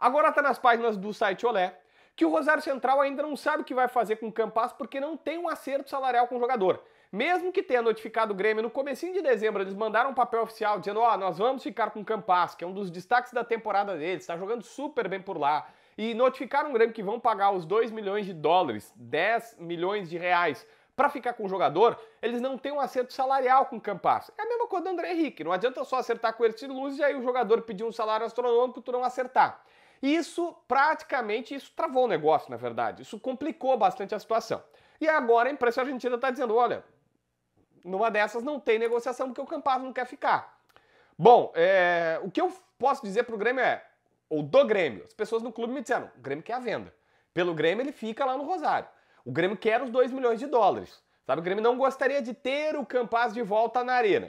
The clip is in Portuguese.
Agora está nas páginas do site Olé que o Rosário Central ainda não sabe o que vai fazer com o Campas porque não tem um acerto salarial com o jogador. Mesmo que tenha notificado o Grêmio no comecinho de dezembro, eles mandaram um papel oficial dizendo: "Ó, oh, nós vamos ficar com o Campas, que é um dos destaques da temporada deles, está jogando super bem por lá". E notificaram o Grêmio que vão pagar os 2 milhões de dólares, 10 milhões de reais para ficar com o jogador, eles não têm um acerto salarial com o Campas. É a mesma coisa do André Henrique, não adianta só acertar com o Ertiluz Luz e aí o jogador pedir um salário astronômico tu não acertar. E isso praticamente isso travou o negócio, na verdade. Isso complicou bastante a situação. E agora a imprensa argentina está dizendo: olha, numa dessas não tem negociação porque o Campazzo não quer ficar. Bom, é, o que eu posso dizer para o Grêmio é, ou do Grêmio, as pessoas no clube me disseram: o Grêmio quer a venda. Pelo Grêmio ele fica lá no Rosário. O Grêmio quer os 2 milhões de dólares. Sabe, o Grêmio não gostaria de ter o Campaz de volta na arena.